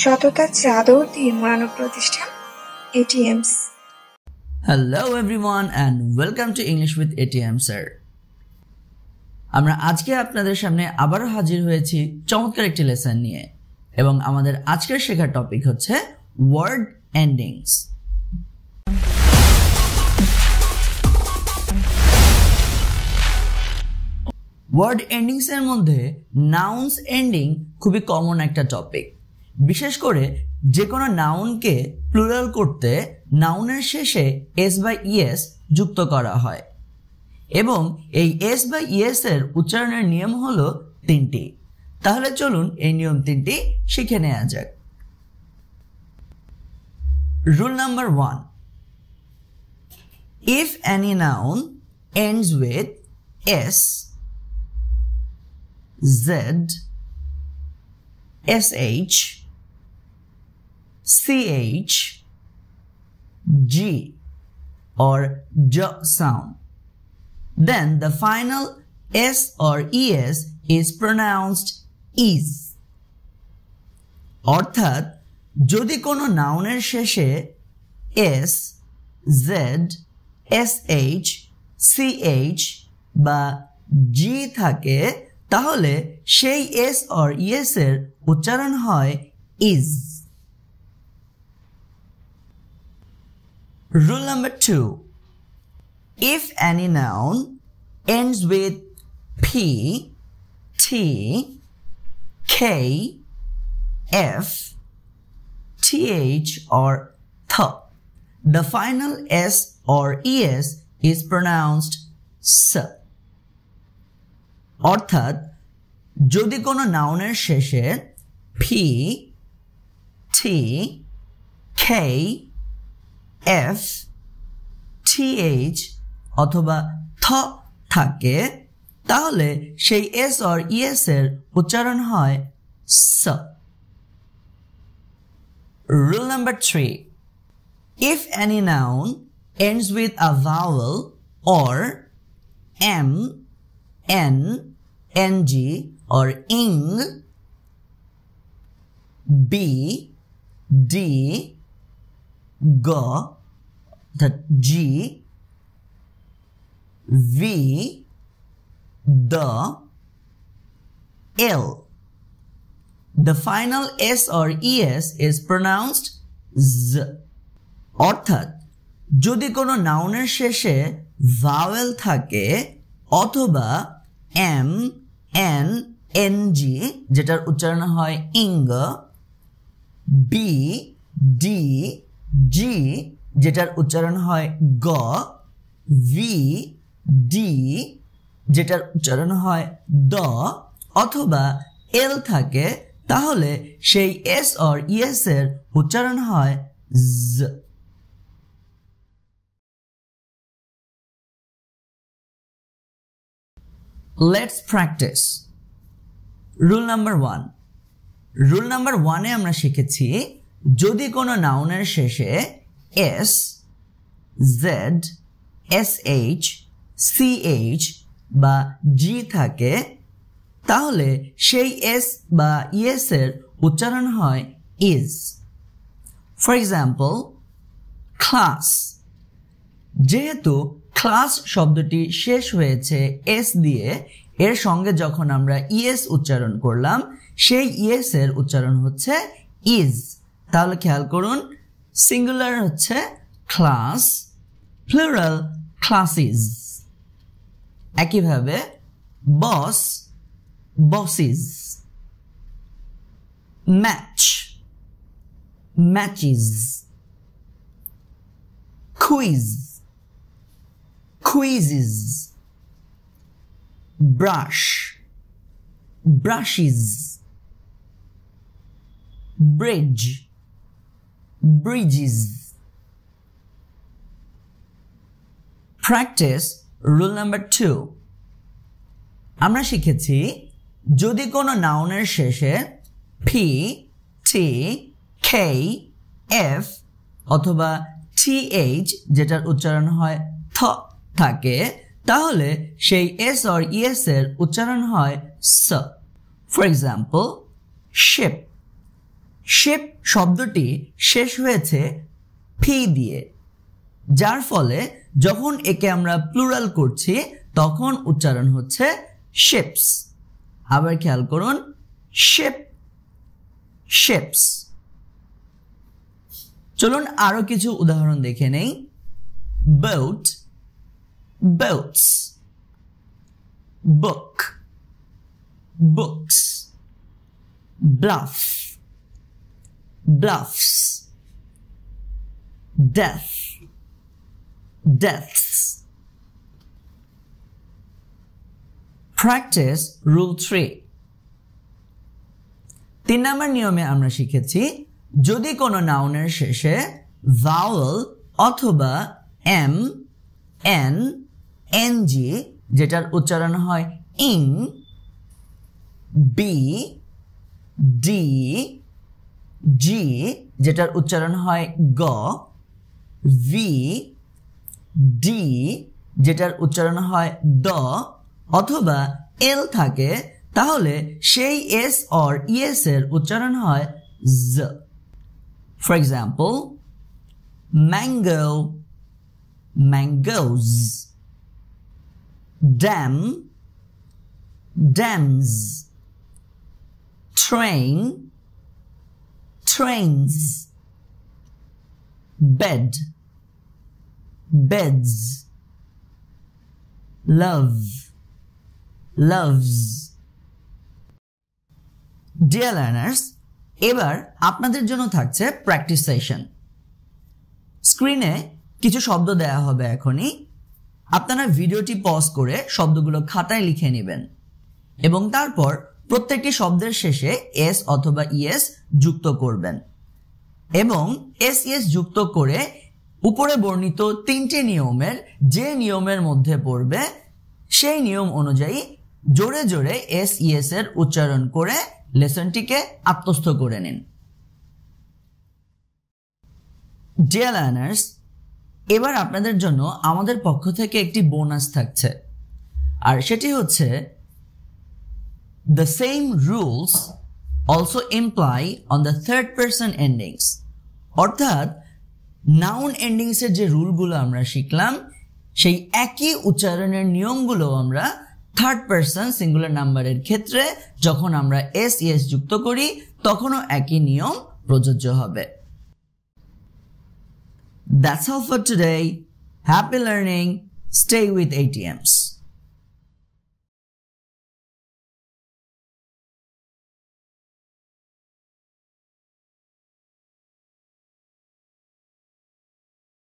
সততার চাদর দিয়ে মোড়ানো প্রতিষ্ঠান ATMs hello everyone and welcome to English with ATM sir আমরা আজকে আপনাদের সামনে আবারও হাজির হয়েছি চমৎকার একটি লেসন নিয়ে এবং আমাদের আজকের শেখার টপিক হচ্ছে ওয়ার্ড এন্ডিংস ওয়ার্ড এন্ডিংসের মধ্যে নাউন্স এন্ডিং খুবই কমন একটা টপিক বিশেষ করে যে কোনো নাউনকে প্লুরাল করতে নাউনের শেষে এস বা ইএস যুক্ত করা হয় এবং এই এস বা ইএস এর উচ্চারণের নিয়ম হল তিনটি তাহলে চলুন এই নিয়ম তিনটি শিখে নেওয়া যাক rule number one if any noun ends with S Z S H CH, G or J sound. Then the final S or ES is pronounced is. অর্থাৎ যদি কোনো নাউনের শেষে S Z S H C H বা G থাকে তাহলে সেই S or ইয়েসের উচ্চারণ হয় ইজ Rule number two. If any noun ends with P, T, K, F, TH or th, the final S or ES is pronounced S. অর্থাৎ যদি কোনো নাউনের শেষে P, T, K, F TH অথবা থ থাকে তাহলে সেই এস অর ইএস এর উচ্চারণ হয় স rule number three if any noun ends with a vowel M N N G or ing, B D গ অর্থাৎ জি ভি দ L The final S or ES is pronounced Z. অর্থাৎ যদি কোনো নাউনের শেষে ভাওয়েল থাকে অথবা এম এন এন জি যেটার উচ্চারণ হয় ইঙ্গ বি ডি জি যেটার উচ্চারণ হয় গ ভি ডি যেটার উচ্চারণ হয় দ অথবা এল থাকে তাহলে সেই এস অর ইএস এর উচ্চারণ হয় জ let's practice rule number one rule number ওয়ানে আমরা শিখেছি যদি কোনো নাউনের শেষে S Z S H C H বা জি থাকে তাহলে সেই এস বা ইএস এর উচ্চারণ হয় ইজ ফর এক্সাম্পল ক্লাস যেহেতু ক্লাস শব্দটি শেষ হয়েছে এস দিয়ে এর সঙ্গে যখন আমরা ইএস e উচ্চারণ করলাম সেই ইএস e এর উচ্চারণ হচ্ছে ইজ তাহলে খেয়াল করুন সিঙ্গুলার হচ্ছে ক্লাস প্লুরাল ক্লাসেস একইভাবে boss bosses match matches quiz quizzes brush brushes bridge bridges. Practice rule number two. আমরা শিখেছি যদি কোনো নাউনের শেষে পি টি কে এফ অথবা টি এইচ যেটার উচ্চারণ হয় থ থাকে তাহলে সেই এস অর ইএস এর উচ্চারণ হয় স ফর এক্সাম্পল শেপ শেপ শব্দটি শেষ হয়েছে ফি দিয়ে যার ফলে যখন একে আমরা প্লুরাল করছি তখন উচ্চারণ হচ্ছে শেপস আবার খেয়াল করুন শেপ শেপস চলুন আরো কিছু উদাহরণ দেখে নেই boat boats book books bluff bluffs, death, deaths. Practice Rule 3 তিন নম্বর নিয়মে আমরা শিখেছি যদি কোনো নাউনের শেষে ভাওল অথবা এম এন এনজি যেটার উচ্চারণ হয় ইং বি ডি জি যেটার উচ্চারণ হয় গ ভি ডি যেটার উচ্চারণ হয় দ অথবা এল থাকে তাহলে সেই এস অর ইএস এর উচ্চারণ হয় জ for example mango mangoes dam dams train trains, bed, beds, love, loves. Dear learners, এবার আপনাদের জন্য থাকছে প্র্যাকটিস সেশন স্ক্রিনে কিছু শব্দ দেয়া হবে এখনই আপনারা ভিডিওটি পজ করে শব্দগুলো খাতায় লিখে নেবেন এবং তারপর প্রত্যেকটি শব্দের শেষে এস অথবা ইএস যুক্ত করবেন এবং এস ইএস যুক্ত করে উপরে বর্ণিত তিনটি নিয়মের যে নিয়মের মধ্যে পড়বে সেই নিয়ম অনুযায়ী জোরে জোরে এস ইএস এর উচ্চারণ করে লেসনটিকে আত্মস্থ করে নিন ডিয়ার এবার আপনাদের জন্য আমাদের পক্ষ থেকে একটি বোনাস থাকছে আর সেটি হচ্ছে The same rules also imply on the third person endings অর্থাৎ নাউন এন্ডিংসের যে রুলগুলো আমরা শিখলাম সেই একই উচ্চারণের নিয়মগুলো আমরা থার্ড পারসন সিঙ্গুলার নাম্বারের ক্ষেত্রে যখন আমরা এস ইএস e, যুক্ত করি তখনও একই নিয়ম প্রযোজ্য হবে that's all for today happy learning stay with ATMs